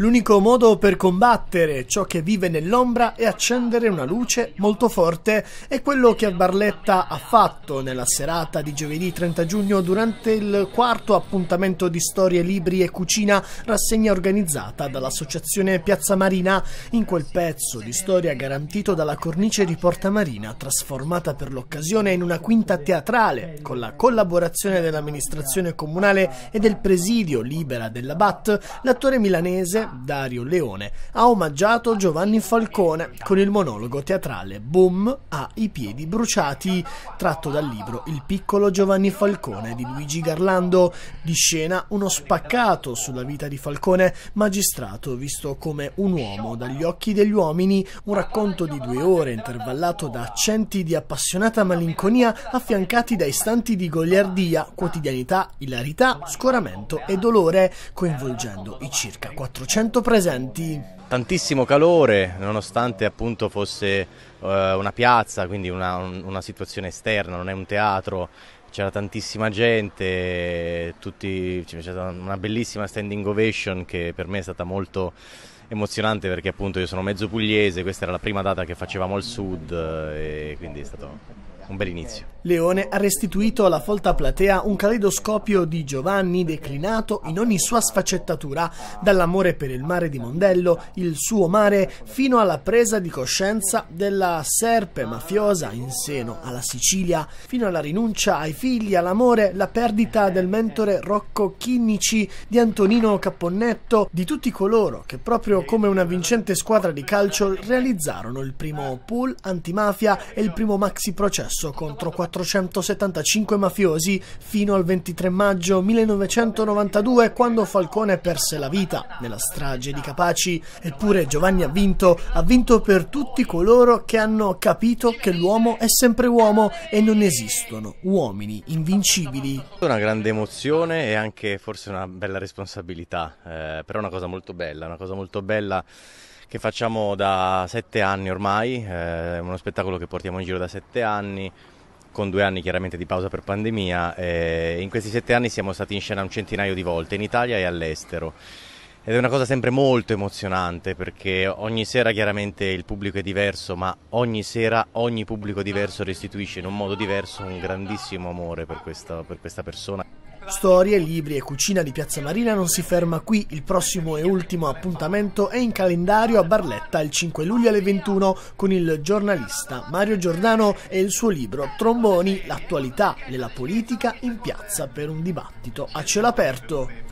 L'unico modo per combattere ciò che vive nell'ombra e accendere una luce molto forte è quello che Barletta ha fatto nella serata di giovedì 30 giugno durante il quarto appuntamento di storie, libri e cucina, rassegna organizzata dall'associazione Piazza Marina, in quel pezzo di storia garantito dalla cornice di Porta Marina, trasformata per l'occasione in una quinta teatrale, con la collaborazione dell'amministrazione comunale e del presidio libera della BAT, l'attore milanese Dario Leone ha omaggiato Giovanni Falcone con il monologo teatrale Boom a I piedi bruciati, tratto dal libro Il piccolo Giovanni Falcone di Luigi Garlando. Di scena uno spaccato sulla vita di Falcone, magistrato visto come un uomo dagli occhi degli uomini, un racconto di due ore intervallato da accenti di appassionata malinconia affiancati da istanti di goliardia, quotidianità, ilarità, scoramento e dolore, coinvolgendo i circa 400 100 presenti tantissimo calore nonostante appunto fosse uh, una piazza, quindi una, una, situazione esterna, non è un teatro, c'era tantissima gente, tutti, cioè, c'è stata una bellissima standing ovation che per me è stata molto emozionante perché appunto io sono mezzo pugliese, questa era la prima data che facevamo al sud eh, e quindi è stato un bel inizio. Leone ha restituito alla folta platea un caleidoscopio di Giovanni declinato in ogni sua sfaccettatura, dall'amore per il mare di Mondello, il suo mare, fino alla presa di coscienza della serpe mafiosa in seno alla Sicilia, fino alla rinuncia ai figli, all'amore, la perdita del mentore Rocco Chinnici, di Antonino Caponnetto, di tutti coloro che proprio come una vincente squadra di calcio realizzarono il primo pool antimafia e il primo maxi processo processo contro 475 mafiosi fino al 23 maggio 1992 quando Falcone perse la vita nella strage di Capaci. Eppure Giovanni ha vinto, ha vinto per tutti coloro che hanno capito che l'uomo è sempre uomo e non esistono uomini invincibili. Una grande emozione e anche forse una bella responsabilità, eh, però è una cosa molto bella, una cosa molto bella che facciamo da sette anni ormai, è eh, uno spettacolo che portiamo in giro da sette anni, con due anni chiaramente di pausa per pandemia. Eh, in questi sette anni siamo stati in scena un centinaio di volte, in Italia e all'estero. Ed è una cosa sempre molto emozionante perché ogni sera chiaramente il pubblico è diverso, ma ogni sera ogni pubblico diverso restituisce in un modo diverso un grandissimo amore per questa, per questa persona. Storie, libri e cucina di Piazza Marina non si ferma qui, il prossimo e ultimo appuntamento è in calendario a Barletta il 5 luglio alle 21 con il giornalista Mario Giordano e il suo libro Tromboni, l'attualità della politica in piazza per un dibattito a cielo aperto.